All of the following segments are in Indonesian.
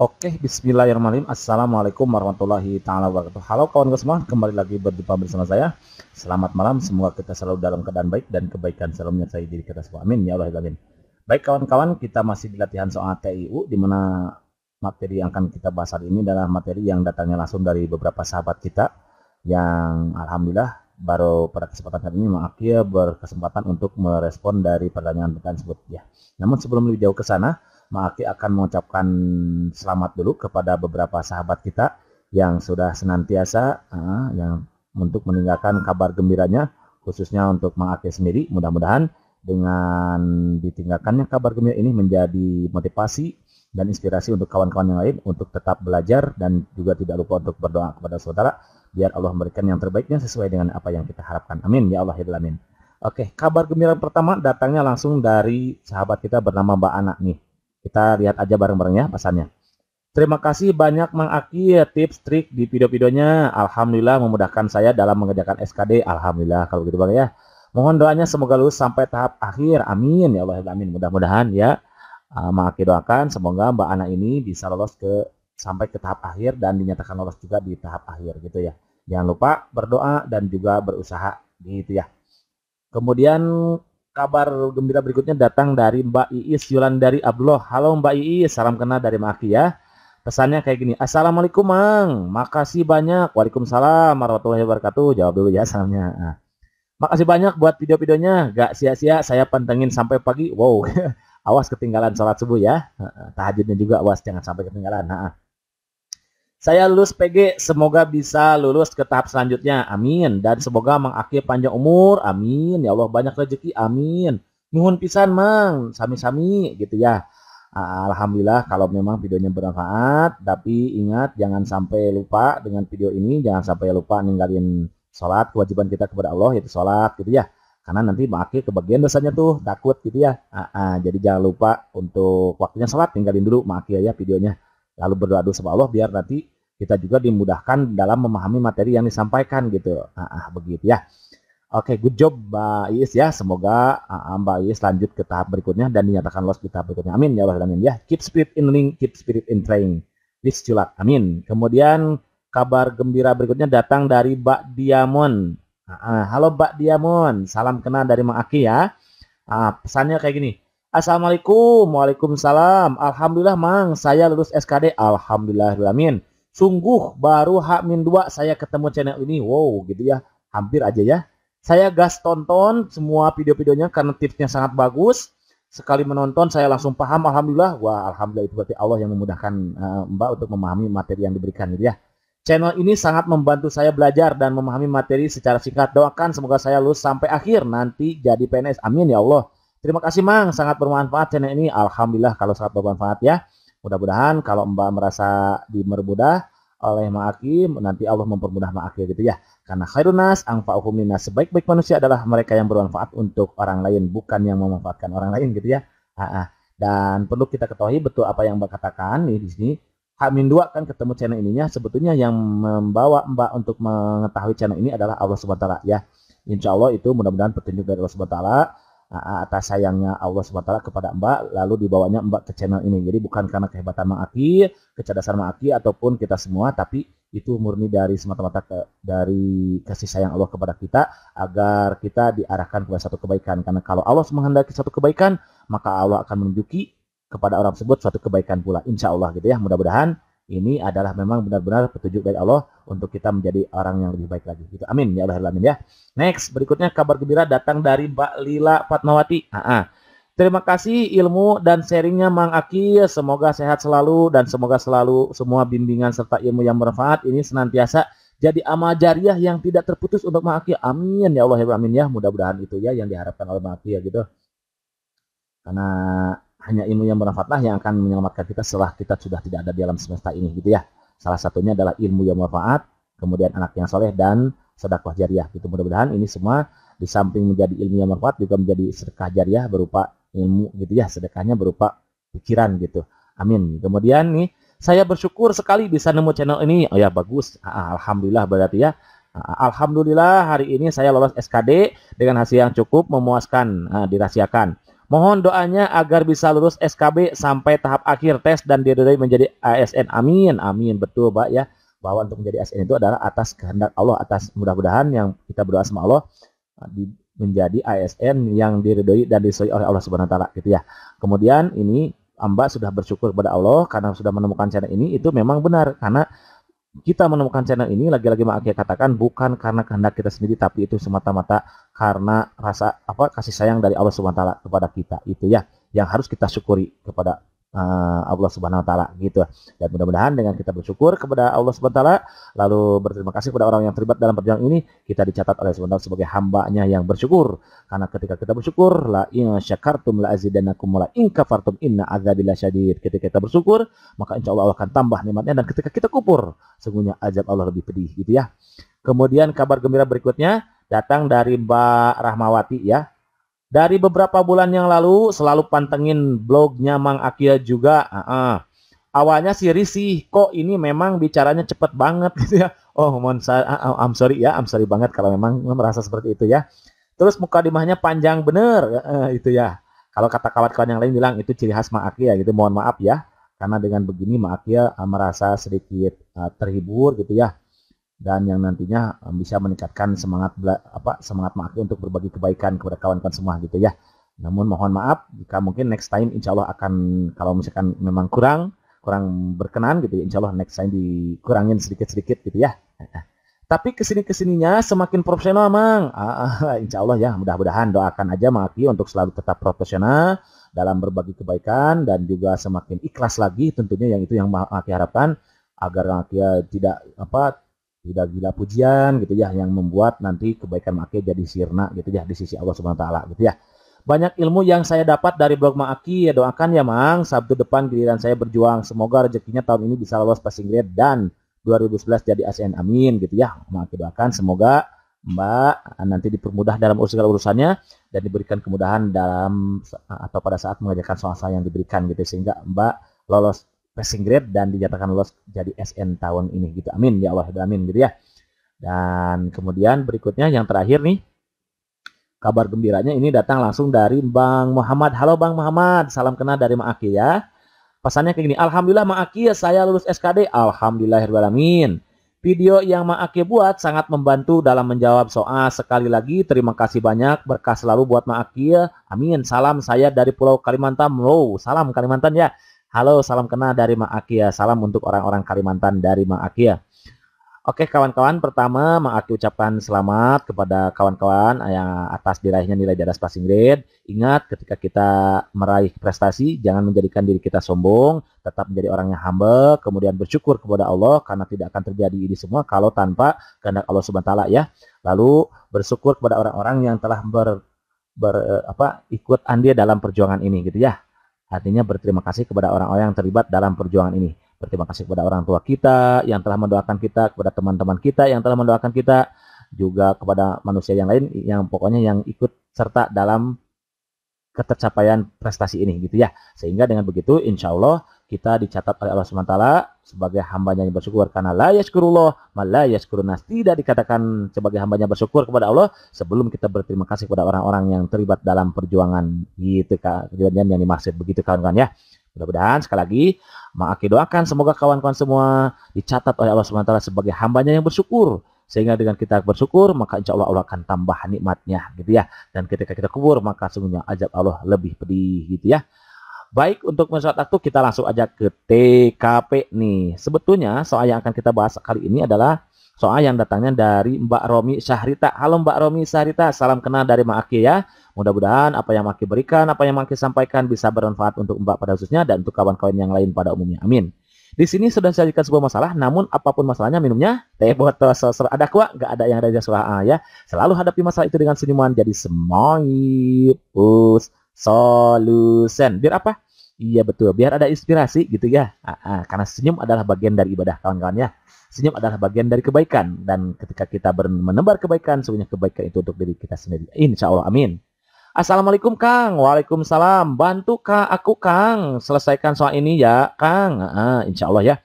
Oke, bismillahirrahmanirrahim. Assalamualaikum warahmatullahi taala wabarakatuh. Halo kawan-kawan semua, kembali lagi berjumpa bersama saya. Selamat malam, semoga kita selalu dalam keadaan baik dan kebaikan selalu menyertai diri kita semua. Amin ya Allah amin. Baik kawan-kawan, kita masih di latihan soal TIU di mana materi yang akan kita bahas hari ini adalah materi yang datangnya langsung dari beberapa sahabat kita yang alhamdulillah baru pada kesempatan kali ini mengakhir berkesempatan untuk merespon dari pertanyaan-pertanyaan tersebut ya. Namun sebelum lebih jauh ke sana, Maki akan mengucapkan selamat dulu kepada beberapa sahabat kita yang sudah senantiasa uh, yang untuk meninggalkan kabar gembiranya khususnya untuk Ma'aki sendiri mudah-mudahan dengan ditinggalkannya kabar gembira ini menjadi motivasi dan inspirasi untuk kawan-kawan yang lain untuk tetap belajar dan juga tidak lupa untuk berdoa kepada saudara biar Allah memberikan yang terbaiknya sesuai dengan apa yang kita harapkan. Amin ya Allah amin. Oke, kabar gembira pertama datangnya langsung dari sahabat kita bernama Mbak Anak nih. Kita lihat aja bareng-bareng ya pesannya. Terima kasih banyak Mang Aki ya, tips trik di video-videonya. Alhamdulillah memudahkan saya dalam mengerjakan SKD. Alhamdulillah kalau gitu Bang ya. Mohon doanya semoga lulus sampai tahap akhir. Amin ya Allah amin. Mudah-mudahan ya. Uh, Mang Aki doakan semoga Mbak Ana ini bisa lolos ke sampai ke tahap akhir dan dinyatakan lolos juga di tahap akhir gitu ya. Jangan lupa berdoa dan juga berusaha gitu ya. Kemudian Kabar gembira berikutnya datang dari Mbak Iis Yulan dari Abdullah. Halo Mbak Iis, salam kenal dari Maki ya. Pesannya kayak gini, Assalamualaikum Mang, makasih banyak. Waalaikumsalam warahmatullahi wabarakatuh. Jawab dulu ya salamnya. Ah. Makasih banyak buat video-videonya, gak sia-sia saya pantengin sampai pagi. Wow, awas ketinggalan sholat subuh ya. Tahajudnya juga awas, jangan sampai ketinggalan. Nah, saya lulus PG, semoga bisa lulus ke tahap selanjutnya. Amin. Dan semoga mengakhir panjang umur. Amin. Ya Allah banyak rezeki. Amin. Nuhun pisan, Mang. Sami-sami gitu ya. Ah, Alhamdulillah kalau memang videonya bermanfaat, tapi ingat jangan sampai lupa dengan video ini, jangan sampai lupa ninggalin sholat kewajiban kita kepada Allah yaitu sholat gitu ya. Karena nanti Aki kebagian dosanya tuh takut gitu ya. Ah, ah. jadi jangan lupa untuk waktunya sholat tinggalin dulu Maki ya videonya. Lalu berdoa dulu sama Allah biar nanti kita juga dimudahkan dalam memahami materi yang disampaikan gitu. Ah, ah begitu ya. Oke, good job Mbak Iis ya. Semoga ah, ah Mbak Iis lanjut ke tahap berikutnya dan dinyatakan lolos di tahap berikutnya. Amin ya Allah amin ya. Keep spirit in link, keep spirit in training. This Julat. Amin. Kemudian kabar gembira berikutnya datang dari Mbak Diamon. Ah, ah. halo Mbak Diamon, salam kenal dari Mang Aki ya. Ah, pesannya kayak gini. Assalamualaikum, waalaikumsalam. Alhamdulillah Mang, saya lulus SKD. Alhamdulillah, amin. Sungguh baru hak min dua saya ketemu channel ini. Wow gitu ya. Hampir aja ya. Saya gas tonton semua video-videonya karena tipsnya sangat bagus. Sekali menonton saya langsung paham alhamdulillah. Wah, alhamdulillah itu berarti Allah yang memudahkan uh, Mbak untuk memahami materi yang diberikan gitu ya. Channel ini sangat membantu saya belajar dan memahami materi secara singkat. Doakan semoga saya lulus sampai akhir nanti jadi PNS. Amin ya Allah. Terima kasih Mang, sangat bermanfaat channel ini. Alhamdulillah kalau sangat bermanfaat ya. Mudah-mudahan kalau Mbak merasa dimerbudah oleh ma'aki nanti Allah mempermudah ma'aki gitu ya. Karena khairunas angfa linas sebaik-baik manusia adalah mereka yang bermanfaat untuk orang lain bukan yang memanfaatkan orang lain gitu ya. Dan perlu kita ketahui betul apa yang Mbak katakan nih di sini. Hamin dua kan ketemu channel ininya sebetulnya yang membawa Mbak untuk mengetahui channel ini adalah Allah Subhanahu wa taala ya. Insya Allah itu mudah-mudahan petunjuk dari Allah Subhanahu wa taala Nah, atas sayangnya Allah SWT kepada Mbak lalu dibawanya Mbak ke channel ini. Jadi bukan karena kehebatan Maaki kecerdasan Maaki ataupun kita semua tapi itu murni dari semata-mata ke, dari kasih sayang Allah kepada kita agar kita diarahkan kepada satu kebaikan. Karena kalau Allah menghendaki satu kebaikan, maka Allah akan menunjuki kepada orang tersebut suatu kebaikan pula. Insya Allah gitu ya. Mudah-mudahan ini adalah memang benar-benar petunjuk dari Allah untuk kita menjadi orang yang lebih baik lagi. Gitu. Amin ya Allah Alamin ya. Next, berikutnya kabar gembira datang dari Mbak Lila Fatmawati. Ah, Terima kasih ilmu dan sharingnya Mang Aki. Semoga sehat selalu dan semoga selalu semua bimbingan serta ilmu yang bermanfaat ini senantiasa jadi amal jariah yang tidak terputus untuk Mang Aki. Amin ya Allah ya amin ya. Mudah-mudahan itu ya yang diharapkan oleh Mang Aki ya gitu. Karena hanya ilmu yang bermanfaatlah yang akan menyelamatkan kita setelah kita sudah tidak ada di alam semesta ini gitu ya. Salah satunya adalah ilmu yang bermanfaat, kemudian anak yang soleh dan sedekah jariah. Gitu mudah-mudahan ini semua di samping menjadi ilmu yang bermanfaat juga menjadi sedekah jariah berupa ilmu gitu ya, sedekahnya berupa pikiran gitu. Amin. Kemudian nih saya bersyukur sekali bisa nemu channel ini. Oh ya bagus. Ah, ah, Alhamdulillah berarti ya. Ah, Alhamdulillah hari ini saya lolos SKD dengan hasil yang cukup memuaskan, dirahasiakan. Mohon doanya agar bisa lulus SKB sampai tahap akhir tes dan diridhoi menjadi ASN. Amin, amin. Betul, Pak ya. Bahwa untuk menjadi ASN itu adalah atas kehendak Allah, atas mudah-mudahan yang kita berdoa sama Allah uh, menjadi ASN yang diridhoi dan disesuai oleh Allah Subhanahu taala gitu ya. Kemudian ini Amba sudah bersyukur kepada Allah karena sudah menemukan channel ini itu memang benar karena kita menemukan channel ini lagi-lagi Mak Akia katakan bukan karena kehendak kita sendiri tapi itu semata-mata karena rasa apa kasih sayang dari Allah SWT kepada kita itu ya yang harus kita syukuri kepada Eh, Allah Subhanahu wa taala gitu. Dan mudah-mudahan dengan kita bersyukur kepada Allah Subhanahu wa taala lalu berterima kasih kepada orang yang terlibat dalam perjalanan ini kita dicatat oleh Subhanahu sebagai hambanya yang bersyukur karena ketika kita bersyukur la in syakartum la azidannakum la in kafartum inna azabillah syadid. Ketika kita bersyukur maka insya Allah Allah akan tambah nikmatnya dan ketika kita kupur sungguhnya azab Allah lebih pedih gitu ya. Kemudian kabar gembira berikutnya datang dari Mbak Rahmawati ya. Dari beberapa bulan yang lalu selalu pantengin blognya Mang Akia juga. Uh -uh. Awalnya si risih kok ini memang bicaranya cepet banget gitu ya. Oh, mohon saya, uh, ah, I'm sorry ya, I'm sorry banget kalau memang merasa seperti itu ya. Terus muka dimahnya panjang bener uh, itu ya. Kalau kata kawan-kawan yang lain bilang itu ciri khas Mang Akia gitu. Mohon maaf ya karena dengan begini Mang Akia ah, merasa sedikit uh, terhibur gitu ya dan yang nantinya um, bisa meningkatkan semangat apa semangat Maki untuk berbagi kebaikan kepada kawan-kawan semua gitu ya. Namun mohon maaf jika mungkin next time insya Allah akan kalau misalkan memang kurang kurang berkenan gitu ya insya Allah next time dikurangin sedikit-sedikit gitu ya. Tapi kesini kesininya semakin profesional mang. Ah, insya Allah ya mudah-mudahan doakan aja Maki untuk selalu tetap profesional dalam berbagi kebaikan dan juga semakin ikhlas lagi tentunya yang itu yang Maki harapkan agar Maki tidak apa tidak gila pujian gitu ya yang membuat nanti kebaikan Maki jadi sirna gitu ya di sisi Allah Subhanahu wa taala gitu ya. Banyak ilmu yang saya dapat dari blog Maki ya doakan ya Mang Sabtu depan giliran saya berjuang semoga rezekinya tahun ini bisa lolos passing grade dan 2011 jadi ASN amin gitu ya. Maki doakan semoga Mbak nanti dipermudah dalam segala urusannya dan diberikan kemudahan dalam atau pada saat mengerjakan soal-soal yang diberikan gitu sehingga Mbak lolos passing grade dan dinyatakan lolos jadi SN tahun ini gitu. Amin ya Allah, amin gitu ya. Dan kemudian berikutnya yang terakhir nih kabar gembiranya ini datang langsung dari Bang Muhammad. Halo Bang Muhammad, salam kenal dari Ma'aki ya. Pesannya kayak gini, Alhamdulillah Ma'aki ya saya lulus SKD. Alhamdulillahirrahmanirrahim. Video yang Ma'aki buat sangat membantu dalam menjawab soal. Sekali lagi terima kasih banyak, berkah selalu buat Ma'aki ya. Amin, salam saya dari Pulau Kalimantan. Wow, salam Kalimantan ya. Halo, salam kenal dari Ma'akia. Salam untuk orang-orang Kalimantan dari Ma'akia. Oke kawan-kawan, pertama Ma'akia ucapkan selamat kepada kawan-kawan yang atas diraihnya nilai di atas passing grade. Ingat ketika kita meraih prestasi, jangan menjadikan diri kita sombong, tetap menjadi orang yang humble, kemudian bersyukur kepada Allah karena tidak akan terjadi ini semua kalau tanpa kehendak Allah Subhanahu taala ya. Lalu bersyukur kepada orang-orang yang telah ber, ber eh, apa ikut andil dalam perjuangan ini gitu ya. Artinya berterima kasih kepada orang-orang yang terlibat dalam perjuangan ini. Berterima kasih kepada orang tua kita yang telah mendoakan kita, kepada teman-teman kita yang telah mendoakan kita, juga kepada manusia yang lain yang pokoknya yang ikut serta dalam ketercapaian prestasi ini gitu ya. Sehingga dengan begitu insya Allah kita dicatat oleh Allah SWT sebagai hambanya yang bersyukur karena la yashkurullah la yaskurunas tidak dikatakan sebagai hambanya bersyukur kepada Allah sebelum kita berterima kasih kepada orang-orang yang terlibat dalam perjuangan gitu kejadian yang dimaksud begitu kawan-kawan ya mudah-mudahan sekali lagi Ma'aki doakan semoga kawan-kawan semua dicatat oleh Allah SWT sebagai hambanya yang bersyukur sehingga dengan kita bersyukur maka insya Allah Allah akan tambah nikmatnya gitu ya dan ketika kita kubur maka sungguhnya ajab Allah lebih pedih gitu ya Baik, untuk menurut waktu kita langsung aja ke TKP nih. Sebetulnya soal yang akan kita bahas kali ini adalah soal yang datangnya dari Mbak Romi Syahrita. Halo Mbak Romi Syahrita, salam kenal dari Mbak Aki ya. Mudah-mudahan apa yang Aki berikan, apa yang Aki sampaikan bisa bermanfaat untuk Mbak pada khususnya dan untuk kawan-kawan yang lain pada umumnya. Amin. Di sini sudah saya jadikan sebuah masalah, namun apapun masalahnya minumnya teh botol sosor ada kuah, nggak ada yang ada jasuah ya. Selalu hadapi masalah itu dengan senyuman, jadi semoy, pus solution. Biar apa? Iya betul, biar ada inspirasi gitu ya. Aa, ah, ah. karena senyum adalah bagian dari ibadah kawan-kawan ya. Senyum adalah bagian dari kebaikan dan ketika kita menebar kebaikan, sebenarnya kebaikan itu untuk diri kita sendiri. Insya Allah, amin. Assalamualaikum Kang, Waalaikumsalam. Bantu Kak, aku Kang, selesaikan soal ini ya Kang. Ah, ah. insya Allah ya.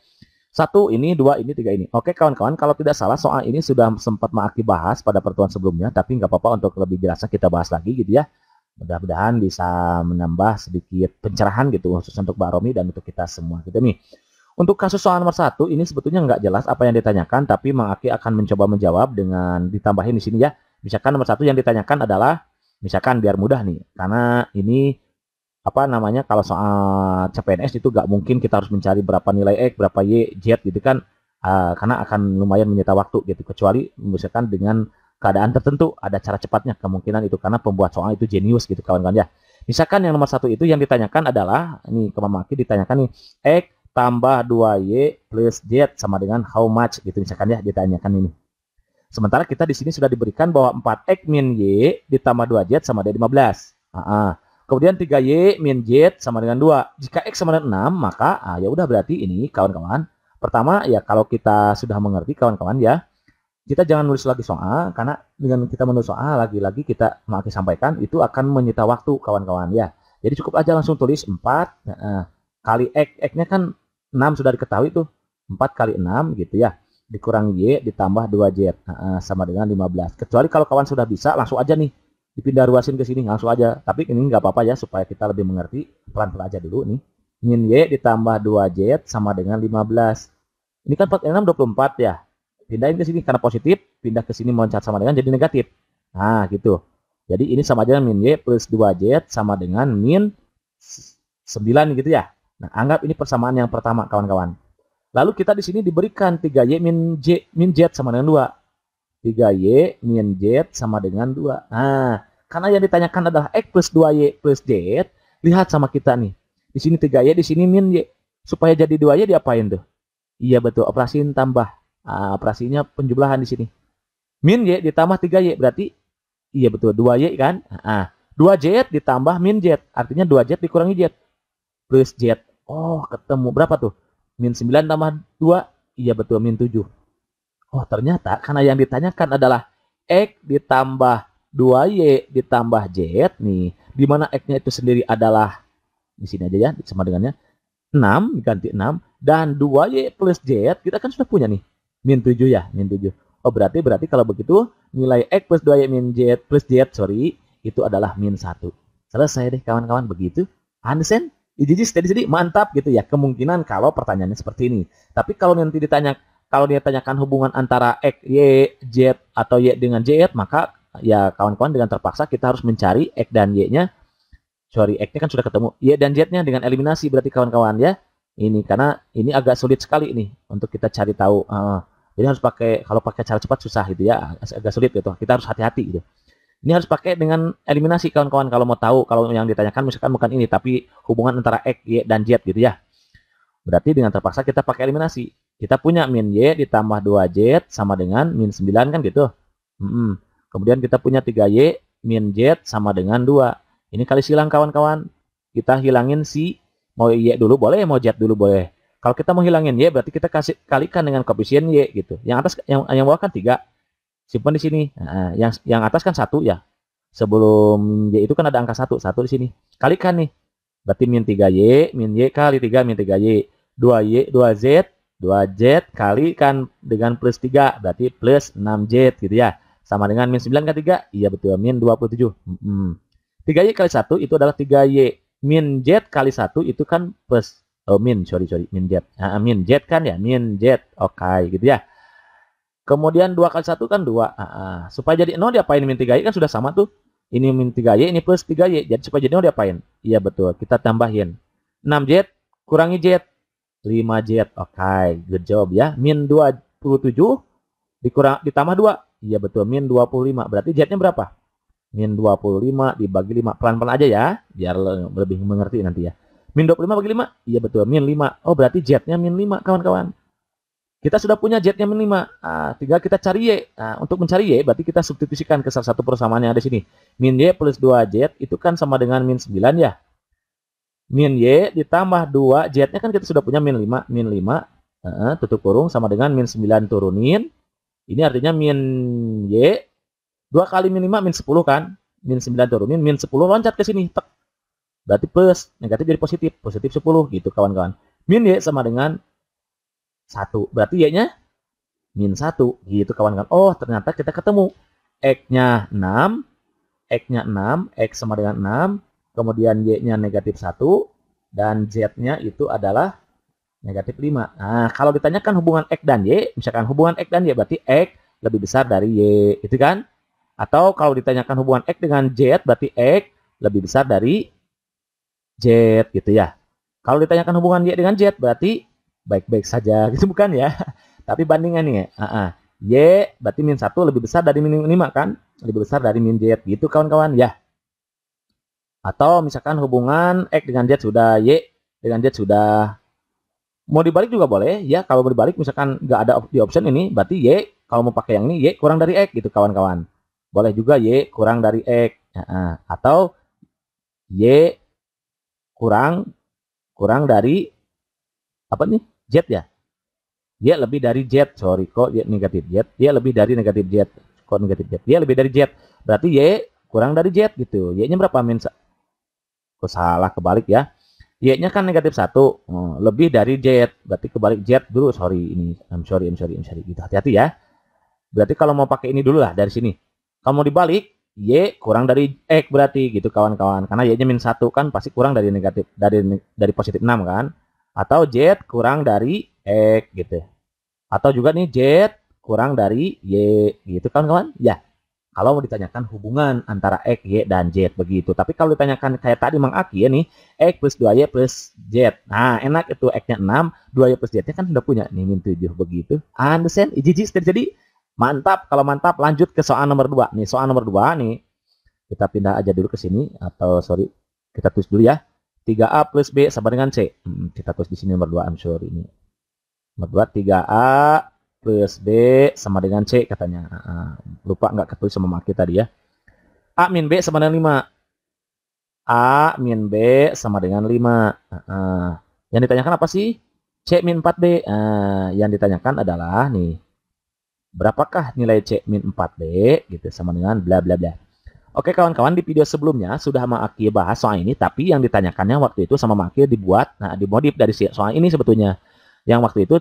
Satu ini, dua ini, tiga ini. Oke kawan-kawan, kalau tidak salah soal ini sudah sempat Maaki bahas pada pertemuan sebelumnya, tapi nggak apa-apa untuk lebih jelasnya kita bahas lagi gitu ya mudah-mudahan bisa menambah sedikit pencerahan gitu khusus untuk Mbak Romi dan untuk kita semua gitu nih. Untuk kasus soal nomor satu ini sebetulnya nggak jelas apa yang ditanyakan, tapi Mang Aki akan mencoba menjawab dengan ditambahin di sini ya. Misalkan nomor satu yang ditanyakan adalah, misalkan biar mudah nih, karena ini apa namanya kalau soal CPNS itu nggak mungkin kita harus mencari berapa nilai X, berapa Y, Z gitu kan, uh, karena akan lumayan menyita waktu gitu. Kecuali misalkan dengan keadaan tertentu ada cara cepatnya kemungkinan itu karena pembuat soal itu jenius gitu kawan-kawan ya misalkan yang nomor satu itu yang ditanyakan adalah ini kemamaki ditanyakan nih x tambah 2y plus z sama dengan how much gitu misalkan ya ditanyakan ini sementara kita di sini sudah diberikan bahwa 4x min y ditambah 2z sama dengan 15 Aa, Kemudian 3Y min Z sama dengan 2. Jika X sama dengan 6, maka ah, ya udah berarti ini kawan-kawan. Pertama, ya kalau kita sudah mengerti kawan-kawan ya kita jangan nulis lagi soal karena dengan kita menulis soal lagi-lagi kita makin sampaikan itu akan menyita waktu kawan-kawan ya. Jadi cukup aja langsung tulis 4 eh, kali x x-nya kan 6 sudah diketahui tuh. 4 kali 6 gitu ya. Dikurang y ditambah 2z eh, sama dengan 15. Kecuali kalau kawan sudah bisa langsung aja nih dipindah ruasin ke sini langsung aja. Tapi ini nggak apa-apa ya supaya kita lebih mengerti pelan-pelan aja dulu nih. Ingin y ditambah 2z sama dengan 15. Ini kan 4 6 24 ya pindahin ke sini karena positif, pindah ke sini meloncat sama dengan jadi negatif. Nah, gitu. Jadi ini sama aja dengan min Y plus 2Z sama dengan min 9 gitu ya. Nah, anggap ini persamaan yang pertama kawan-kawan. Lalu kita di sini diberikan 3Y min J min Z sama dengan 2. 3Y min Z sama dengan 2. Nah, karena yang ditanyakan adalah X plus 2Y plus Z, lihat sama kita nih. Di sini 3Y, di sini min Y. Supaya jadi 2Y diapain tuh? Iya betul, operasiin tambah. Nah, operasinya penjumlahan di sini. Min Y ditambah 3Y berarti iya betul 2Y kan? Nah, 2Z ditambah min Z artinya 2Z dikurangi Z plus Z. Oh, ketemu berapa tuh? Min 9 tambah 2 iya betul min 7. Oh, ternyata karena yang ditanyakan adalah X ditambah 2Y ditambah Z nih, di mana X-nya itu sendiri adalah, di sini aja ya, sama dengannya, 6, ganti 6, dan 2Y plus Z, kita kan sudah punya nih. Min 7 ya, min 7. Oh, berarti berarti kalau begitu nilai X plus 2Y min Z plus Z, sorry, itu adalah min 1. Selesai deh kawan-kawan begitu. Understand? Jadi steady steady mantap gitu ya. Kemungkinan kalau pertanyaannya seperti ini. Tapi kalau nanti ditanya kalau dia tanyakan hubungan antara X, Y, Z atau Y dengan Z, maka ya kawan-kawan dengan terpaksa kita harus mencari X dan Y-nya. Sorry, X-nya kan sudah ketemu. Y dan Z-nya dengan eliminasi berarti kawan-kawan ya ini karena ini agak sulit sekali nih untuk kita cari tahu. Uh, jadi harus pakai kalau pakai cara cepat susah gitu ya, agak sulit gitu. Kita harus hati-hati gitu. Ini harus pakai dengan eliminasi kawan-kawan kalau mau tahu kalau yang ditanyakan misalkan bukan ini tapi hubungan antara x, y dan z gitu ya. Berarti dengan terpaksa kita pakai eliminasi. Kita punya min y ditambah 2z sama dengan min 9 kan gitu. -hmm. Kemudian kita punya 3y min z sama dengan 2. Ini kali silang kawan-kawan. Kita hilangin si mau y iya dulu boleh mau z dulu boleh kalau kita mau hilangin y berarti kita kasih kalikan dengan koefisien y gitu yang atas yang yang bawah kan tiga simpan di sini nah, yang yang atas kan satu ya sebelum y itu kan ada angka satu satu di sini kalikan nih berarti min tiga y min y kali tiga, min tiga y dua y dua z dua z kalikan dengan plus tiga, berarti plus enam z gitu ya. Sama dengan min sembilan kan tiga, Iya betul, min 27. puluh -hmm. Tiga y kali satu itu adalah tiga y min z kali satu itu kan plus oh, min sorry sorry min z nah, min z kan ya min z oke okay, gitu ya kemudian dua kali satu kan dua ah, ah. supaya jadi nol diapain min 3y kan sudah sama tuh ini min 3y ini plus tiga y jadi supaya jadi nol diapain iya betul kita tambahin enam z kurangi z lima z oke okay, good job ya min dua puluh tujuh dikurang ditambah dua, iya betul min dua puluh lima, berarti z-nya berapa min 25 dibagi 5. Pelan-pelan aja ya, biar lebih mengerti nanti ya. Min 25 bagi 5? Iya betul, min 5. Oh, berarti jetnya min 5, kawan-kawan. Kita sudah punya jetnya min 5. Nah, tinggal kita cari Y. Nah, untuk mencari Y, berarti kita substitusikan ke salah satu persamaan yang ada di sini. Min Y plus 2Z itu kan sama dengan min 9 ya. Min Y ditambah 2, Z-nya kan kita sudah punya min 5. Min 5, uh, tutup kurung sama dengan min 9 turunin. Ini artinya min Y 2 kali min 5 min 10 kan. Min 9 turun min, min 10 loncat ke sini. Tek. Berarti plus, negatif jadi positif. Positif 10 gitu kawan-kawan. Min Y sama dengan 1. Berarti Y-nya min 1 gitu kawan-kawan. Oh ternyata kita ketemu. X-nya 6, X-nya 6, X sama dengan 6. Kemudian Y-nya negatif 1. Dan Z-nya itu adalah negatif 5. Nah, kalau ditanyakan hubungan X dan Y, misalkan hubungan X dan Y berarti X lebih besar dari Y, itu kan? Atau kalau ditanyakan hubungan X dengan Z, berarti X lebih besar dari Z gitu ya. Kalau ditanyakan hubungan Y dengan Z, berarti baik-baik saja gitu bukan ya. Tapi bandingannya, uh -uh. Y berarti min 1 lebih besar dari min 5 kan? Lebih besar dari min Z gitu kawan-kawan ya. Atau misalkan hubungan X dengan Z sudah, Y dengan Z sudah. Mau dibalik juga boleh ya. Kalau mau dibalik misalkan nggak ada di option ini berarti Y. Kalau mau pakai yang ini Y kurang dari X gitu kawan-kawan. Boleh juga Y kurang dari X. atau Y kurang kurang dari apa nih? Z ya? Y lebih dari Z. Sorry kok Y negatif Z. Y lebih dari negatif Z. Kok negatif Z? Y lebih dari Z. Berarti Y kurang dari Z gitu. Y-nya berapa? Min Kok salah kebalik ya. Y-nya kan negatif satu oh, lebih dari Z. Berarti kebalik Z dulu, sorry, ini, I'm sorry, I'm sorry, I'm sorry. Gitu, hati-hati ya. Berarti kalau mau pakai ini dulu lah dari sini. Kalau mau dibalik, Y kurang dari X berarti gitu kawan-kawan. Karena Y-nya min 1 kan pasti kurang dari negatif dari dari positif 6 kan. Atau Z kurang dari X gitu. Atau juga nih Z kurang dari Y gitu kawan-kawan. Ya. Kalau mau ditanyakan hubungan antara X, Y, dan Z begitu. Tapi kalau ditanyakan kayak tadi Mang Aki ya nih. X plus 2Y plus Z. Nah enak itu X-nya 6. 2Y plus Z-nya kan udah punya nih min 7 begitu. Understand? Jijik jadi Mantap, kalau mantap lanjut ke soal nomor 2. Nih, soal nomor 2 nih. Kita pindah aja dulu ke sini atau sorry, kita tulis dulu ya. 3A plus B sama dengan C. Hmm, kita tulis di sini nomor 2, I'm sure ini. Nomor 2, 3A plus B sama dengan C katanya. Ah, lupa nggak ketulis sama Maki tadi ya. A min B sama dengan 5. A min B sama dengan 5. Ah, ah. yang ditanyakan apa sih? C min 4B. yang ditanyakan adalah nih berapakah nilai C min 4B gitu sama dengan bla bla bla. Oke kawan-kawan di video sebelumnya sudah Aki bahas soal ini tapi yang ditanyakannya waktu itu sama Maki dibuat nah dimodif dari soal ini sebetulnya yang waktu itu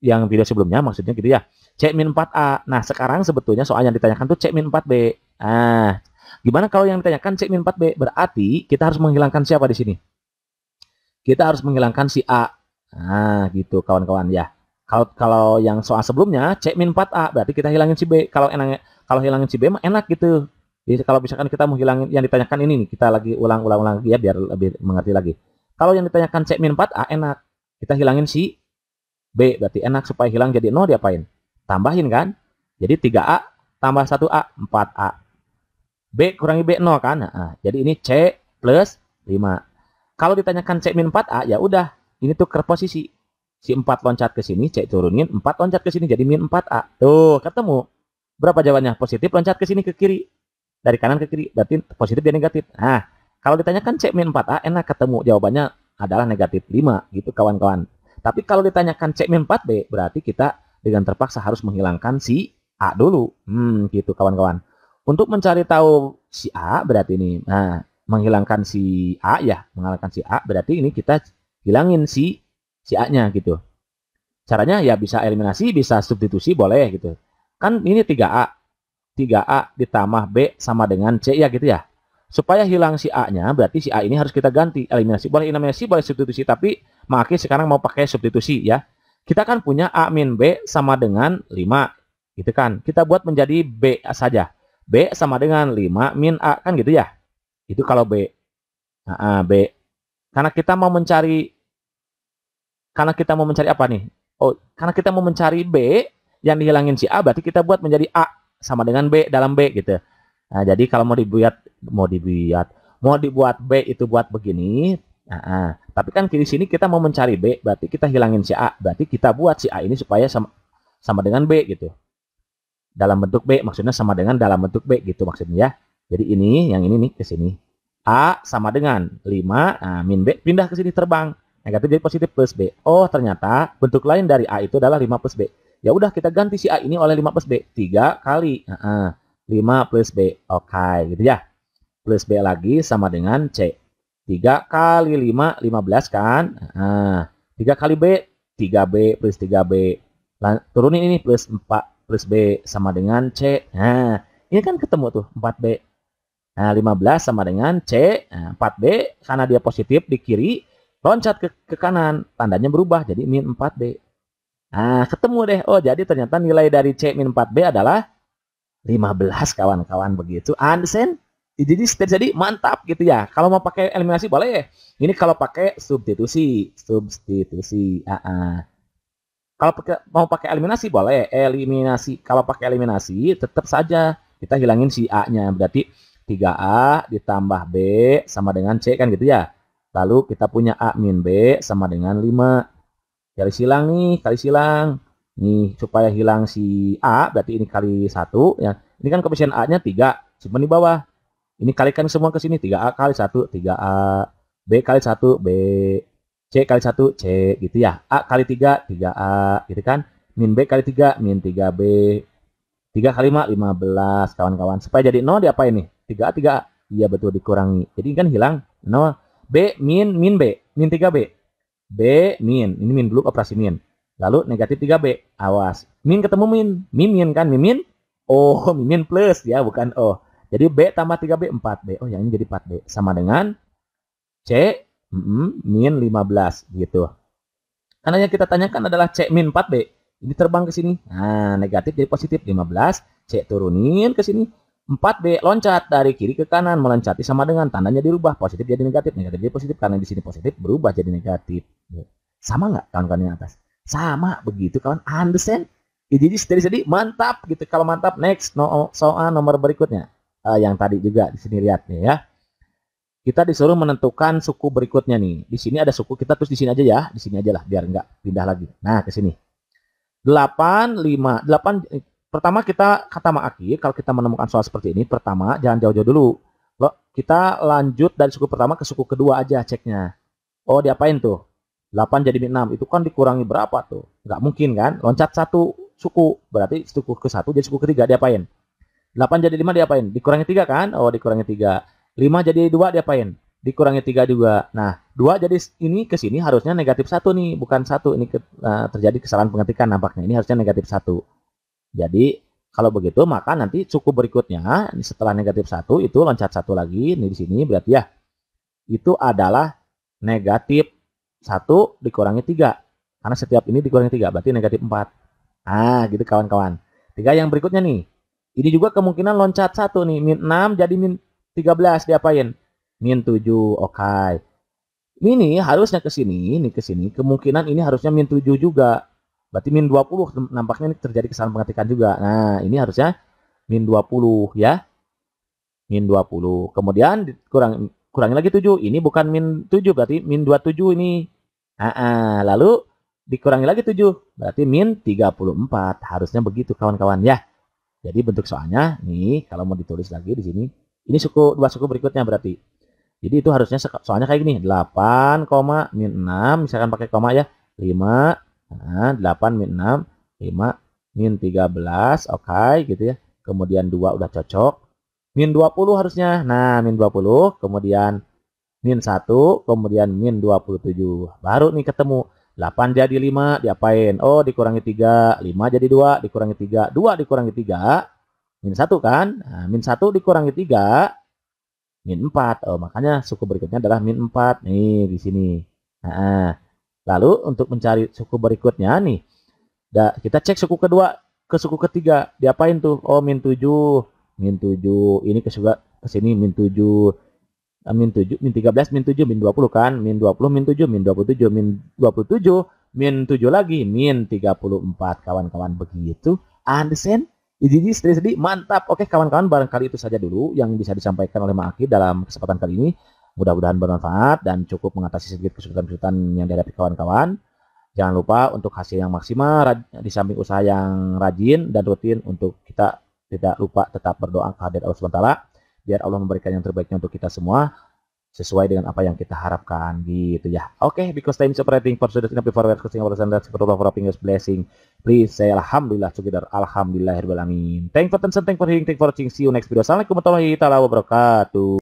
yang video sebelumnya maksudnya gitu ya C min 4A. Nah sekarang sebetulnya soal yang ditanyakan tuh C min 4B. Ah gimana kalau yang ditanyakan C min 4B berarti kita harus menghilangkan siapa di sini? Kita harus menghilangkan si A. Nah gitu kawan-kawan ya. Kalau kalau yang soal sebelumnya C min 4A berarti kita hilangin si B. Kalau enak kalau hilangin si B mah enak gitu. Jadi kalau misalkan kita mau hilangin yang ditanyakan ini nih, kita lagi ulang-ulang lagi ya biar lebih mengerti lagi. Kalau yang ditanyakan C min 4A enak. Kita hilangin si B berarti enak supaya hilang jadi 0 diapain? Tambahin kan? Jadi 3A tambah 1A 4A. B kurangi B 0 kan? Nah, jadi ini C plus 5. Kalau ditanyakan C min 4A ya udah, ini tuh ke posisi Si 4 loncat ke sini, C turunin. 4 loncat ke sini, jadi min 4A. Tuh, ketemu. Berapa jawabannya? Positif loncat ke sini, ke kiri. Dari kanan ke kiri. Berarti positif dia negatif. Nah, kalau ditanyakan C min 4A, enak ketemu. Jawabannya adalah negatif 5. Gitu, kawan-kawan. Tapi kalau ditanyakan C min 4B, berarti kita dengan terpaksa harus menghilangkan si A dulu. Hmm, gitu, kawan-kawan. Untuk mencari tahu si A, berarti ini. Nah, menghilangkan si A ya. Menghilangkan si A, berarti ini kita hilangin si si A-nya gitu. Caranya ya bisa eliminasi, bisa substitusi boleh gitu. Kan ini 3A. 3A ditambah B sama dengan C ya gitu ya. Supaya hilang si A-nya, berarti si A ini harus kita ganti. Eliminasi boleh eliminasi, boleh substitusi, tapi Maki sekarang mau pakai substitusi ya. Kita kan punya A min B sama dengan 5. Gitu kan. Kita buat menjadi B saja. B sama dengan 5 min A kan gitu ya. Itu kalau B. Nah, A, B. Karena kita mau mencari karena kita mau mencari apa nih? Oh, karena kita mau mencari B yang dihilangin si A berarti kita buat menjadi A sama dengan B dalam B gitu. Nah, jadi kalau mau dibuat mau dibuat mau dibuat B itu buat begini. Nah, nah. tapi kan di sini kita mau mencari B berarti kita hilangin si A, berarti kita buat si A ini supaya sama sama dengan B gitu. Dalam bentuk B maksudnya sama dengan dalam bentuk B gitu maksudnya ya. Jadi ini yang ini nih ke sini. A sama dengan 5, nah, min B pindah ke sini terbang negatif jadi positif plus B. Oh, ternyata bentuk lain dari A itu adalah 5 plus B. Ya udah kita ganti si A ini oleh 5 plus B. 3 kali. Uh -uh. 5 plus B. Oke, okay, gitu ya. Plus B lagi sama dengan C. 3 kali 5, 15 kan? Uh, 3 kali B, 3B plus 3B. Turunin ini plus 4 plus B sama dengan C. -huh. Nah, ini kan ketemu tuh 4B. Nah, 15 sama dengan C. Nah, 4B karena dia positif di kiri loncat ke, ke kanan, tandanya berubah jadi min 4B. Nah, ketemu deh. Oh, jadi ternyata nilai dari C min 4B adalah 15 kawan-kawan begitu. Understand? Jadi jadi mantap gitu ya. Kalau mau pakai eliminasi boleh. ya. Ini kalau pakai substitusi, substitusi. aa Kalau pakai, mau pakai eliminasi boleh. Eliminasi. Kalau pakai eliminasi tetap saja kita hilangin si A-nya. Berarti 3A ditambah B sama dengan C kan gitu ya. Lalu kita punya A min B sama dengan 5. Kali silang nih, kali silang. Nih, supaya hilang si A, berarti ini kali 1. Ya. Ini kan koefisien A-nya 3, simpan di bawah. Ini kalikan semua ke sini, 3A kali 1, 3A. B kali 1, B. C kali 1, C gitu ya. A kali 3, 3A gitu kan. Min B kali 3, min 3B. 3 kali 5, 15 kawan-kawan. Supaya jadi 0 diapain nih? 3A, 3A. Iya betul dikurangi. Jadi kan hilang 0. B min min B, min 3B. B min, ini min dulu operasi min. Lalu negatif 3B, awas. Min ketemu min, min min kan, min min. Oh, min, min plus ya, bukan oh Jadi B tambah 3B, 4B. Oh, yang ini jadi 4B. Sama dengan C mm, min 15 gitu. Karena yang kita tanyakan adalah C min 4B. Ini terbang ke sini. Nah, negatif jadi positif 15. C turunin ke sini. 4B loncat dari kiri ke kanan meloncati sama dengan tandanya dirubah positif jadi negatif negatif jadi positif karena di sini positif berubah jadi negatif sama nggak kawan-kawan yang atas sama begitu kawan understand ya, jadi jadi jadi mantap gitu kalau mantap next no soal nomor berikutnya uh, yang tadi juga di sini lihat nih ya kita disuruh menentukan suku berikutnya nih di sini ada suku kita terus di sini aja ya di sini aja lah biar nggak pindah lagi nah ke sini 8 5 8 pertama kita kata Ma'aki, kalau kita menemukan soal seperti ini, pertama jangan jauh-jauh dulu. Lo, kita lanjut dari suku pertama ke suku kedua aja ceknya. Oh, diapain tuh? 8 jadi 6, itu kan dikurangi berapa tuh? Nggak mungkin kan? Loncat satu suku, berarti suku ke satu jadi suku ketiga diapain? 8 jadi 5 diapain? Dikurangi 3 kan? Oh, dikurangi 3. 5 jadi 2 diapain? Dikurangi 3 juga. Nah, 2 jadi ini ke sini harusnya negatif satu nih, bukan satu Ini ke, uh, terjadi kesalahan pengetikan nampaknya. Ini harusnya negatif satu jadi kalau begitu maka nanti suku berikutnya setelah negatif satu itu loncat satu lagi ini di sini berarti ya itu adalah negatif satu dikurangi tiga karena setiap ini dikurangi tiga berarti negatif empat. Ah gitu kawan-kawan. Tiga yang berikutnya nih ini juga kemungkinan loncat satu nih min enam jadi min belas diapain? Min tujuh Oke. Okay. Ini harusnya ke sini, ini ke sini. Kemungkinan ini harusnya min 7 juga. Berarti min 20 nampaknya ini terjadi kesalahan pengetikan juga. Nah, ini harusnya min 20 ya. Min 20. Kemudian kurang kurangi lagi 7. Ini bukan min 7 berarti min 27 ini. Ah, lalu dikurangi lagi 7 berarti min 34. Harusnya begitu kawan-kawan ya. Jadi bentuk soalnya nih kalau mau ditulis lagi di sini ini suku dua suku berikutnya berarti. Jadi itu harusnya soalnya kayak gini 8, min 6 misalkan pakai koma ya 5 Nah, 8 min 6, 5, min 13, oke okay, gitu ya. Kemudian 2 udah cocok. Min 20 harusnya. Nah, min 20, kemudian min 1, kemudian min 27. Baru nih ketemu. 8 jadi 5, diapain? Oh, dikurangi 3. 5 jadi 2, dikurangi 3. 2 dikurangi 3, min 1 kan? Nah, min 1 dikurangi 3, min 4. Oh, makanya suku berikutnya adalah min 4. Nih, di sini. Nah, Lalu untuk mencari suku berikutnya nih, kita cek suku kedua ke suku ketiga. Diapain tuh? Oh, min 7, min 7. Ini ke suku ke sini min 7, ah, min 7, min 13, min 7, min 20 kan? Min 20, min 7, min 27, min 27, min 7 lagi, min 34 kawan-kawan begitu. Understand? Jadi sedih-sedih mantap. Oke kawan-kawan barangkali itu saja dulu yang bisa disampaikan oleh Maki dalam kesempatan kali ini. Mudah-mudahan bermanfaat dan cukup mengatasi sedikit kesulitan-kesulitan yang dihadapi kawan-kawan. Jangan lupa untuk hasil yang maksimal di samping usaha yang rajin dan rutin untuk kita tidak lupa tetap berdoa kehadirat Allah sementara biar Allah memberikan yang terbaiknya untuk kita semua sesuai dengan apa yang kita harapkan gitu ya. Oke, okay, because time separating, operating for students in the forward coaching our standards for Allah for fingers blessing. Please say alhamdulillah together. Alhamdulillahirabbil alamin. Thank for attention, thank for hearing, thank for watching. See you next video. Assalamualaikum warahmatullahi wabarakatuh.